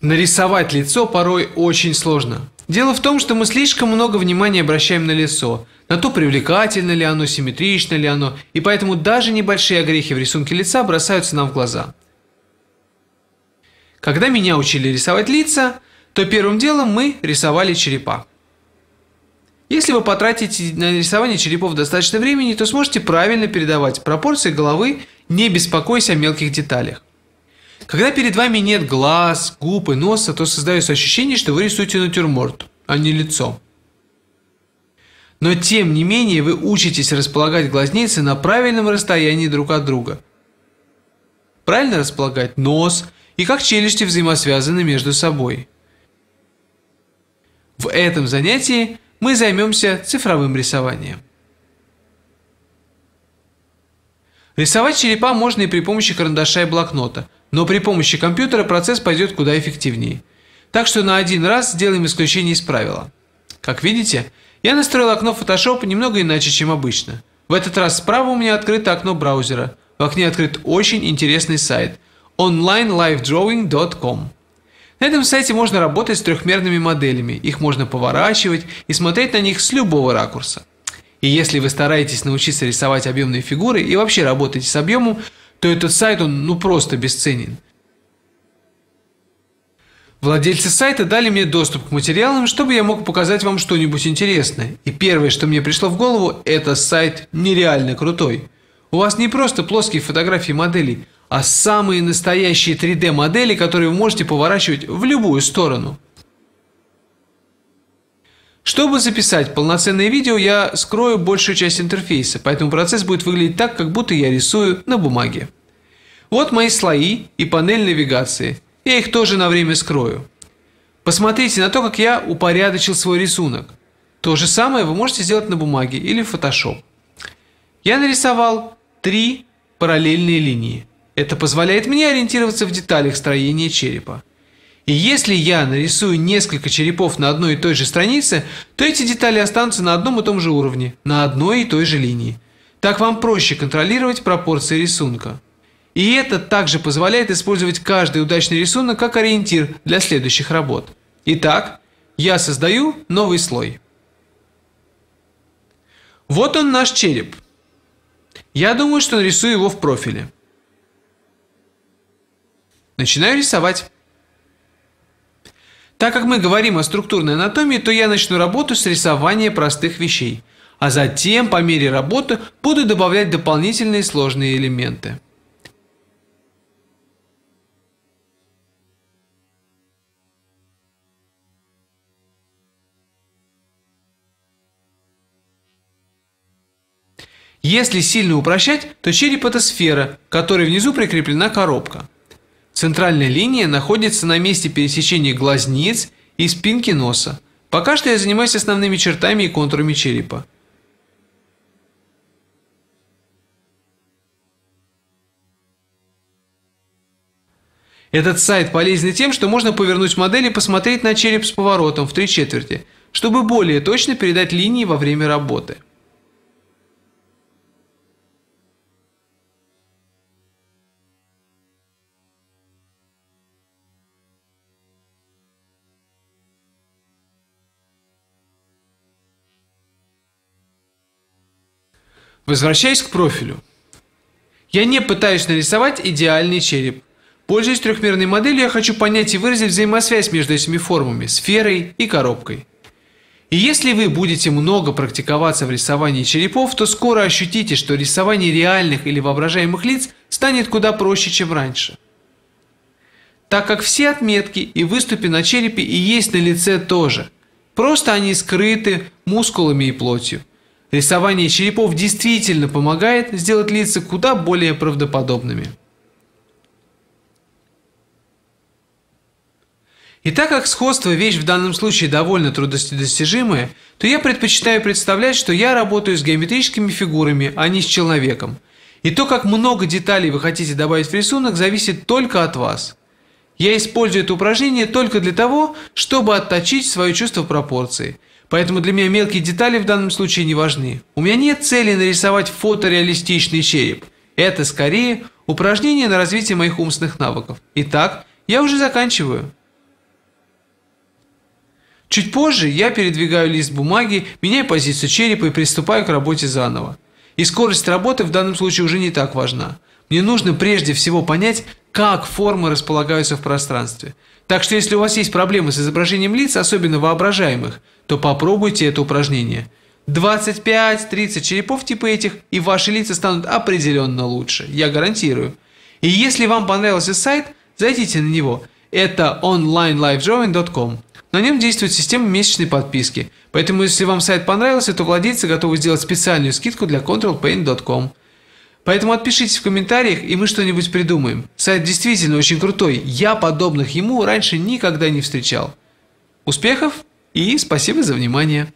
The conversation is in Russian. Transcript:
Нарисовать лицо порой очень сложно. Дело в том, что мы слишком много внимания обращаем на лицо, на то, привлекательно ли оно, симметрично ли оно, и поэтому даже небольшие огрехи в рисунке лица бросаются нам в глаза. Когда меня учили рисовать лица, то первым делом мы рисовали черепа. Если вы потратите на рисование черепов достаточно времени, то сможете правильно передавать пропорции головы, не беспокоясь о мелких деталях. Когда перед вами нет глаз, губ и носа, то создается ощущение, что вы рисуете натюрморт, а не лицо. Но тем не менее вы учитесь располагать глазницы на правильном расстоянии друг от друга. Правильно располагать нос и как челюсти взаимосвязаны между собой. В этом занятии мы займемся цифровым рисованием. Рисовать черепа можно и при помощи карандаша и блокнота, но при помощи компьютера процесс пойдет куда эффективнее. Так что на один раз сделаем исключение из правила. Как видите, я настроил окно Photoshop немного иначе, чем обычно. В этот раз справа у меня открыто окно браузера. В окне открыт очень интересный сайт – onlinelifedrawing.com. На этом сайте можно работать с трехмерными моделями, их можно поворачивать и смотреть на них с любого ракурса. И если вы стараетесь научиться рисовать объемные фигуры и вообще работаете с объемом, то этот сайт, он ну просто бесценен. Владельцы сайта дали мне доступ к материалам, чтобы я мог показать вам что-нибудь интересное. И первое, что мне пришло в голову, это сайт нереально крутой. У вас не просто плоские фотографии моделей, а самые настоящие 3D-модели, которые вы можете поворачивать в любую сторону. Чтобы записать полноценное видео, я скрою большую часть интерфейса, поэтому процесс будет выглядеть так, как будто я рисую на бумаге. Вот мои слои и панель навигации. Я их тоже на время скрою. Посмотрите на то, как я упорядочил свой рисунок. То же самое вы можете сделать на бумаге или в Photoshop. Я нарисовал три параллельные линии. Это позволяет мне ориентироваться в деталях строения черепа. И если я нарисую несколько черепов на одной и той же странице, то эти детали останутся на одном и том же уровне, на одной и той же линии. Так вам проще контролировать пропорции рисунка. И это также позволяет использовать каждый удачный рисунок как ориентир для следующих работ. Итак, я создаю новый слой. Вот он наш череп. Я думаю, что нарисую его в профиле. Начинаю рисовать. Так как мы говорим о структурной анатомии, то я начну работу с рисования простых вещей, а затем по мере работы буду добавлять дополнительные сложные элементы. Если сильно упрощать, то череп – это сфера, которой внизу прикреплена коробка. Центральная линия находится на месте пересечения глазниц и спинки носа. Пока что я занимаюсь основными чертами и контурами черепа. Этот сайт полезен тем, что можно повернуть модель и посмотреть на череп с поворотом в три четверти, чтобы более точно передать линии во время работы. Возвращаясь к профилю. Я не пытаюсь нарисовать идеальный череп. Пользуясь трехмерной моделью, я хочу понять и выразить взаимосвязь между этими формами, сферой и коробкой. И если вы будете много практиковаться в рисовании черепов, то скоро ощутите, что рисование реальных или воображаемых лиц станет куда проще, чем раньше. Так как все отметки и выступы на черепе и есть на лице тоже, просто они скрыты мускулами и плотью. Рисование черепов действительно помогает сделать лица куда более правдоподобными. И так как сходство – вещь в данном случае довольно трудостедостижимая, то я предпочитаю представлять, что я работаю с геометрическими фигурами, а не с человеком. И то, как много деталей вы хотите добавить в рисунок, зависит только от вас. Я использую это упражнение только для того, чтобы отточить свое чувство пропорции – Поэтому для меня мелкие детали в данном случае не важны. У меня нет цели нарисовать фотореалистичный череп. Это скорее упражнение на развитие моих умственных навыков. Итак, я уже заканчиваю. Чуть позже я передвигаю лист бумаги, меняю позицию черепа и приступаю к работе заново. И скорость работы в данном случае уже не так важна. Мне нужно прежде всего понять, как формы располагаются в пространстве. Так что если у вас есть проблемы с изображением лиц, особенно воображаемых, то попробуйте это упражнение. 25-30 черепов типа этих, и ваши лица станут определенно лучше, я гарантирую. И если вам понравился сайт, зайдите на него. Это onlinelifedrawing.com. На нем действует система месячной подписки, поэтому если вам сайт понравился, то владельцы готовы сделать специальную скидку для controlpaint.com. Поэтому отпишитесь в комментариях, и мы что-нибудь придумаем. Сайт действительно очень крутой, я подобных ему раньше никогда не встречал. Успехов и спасибо за внимание.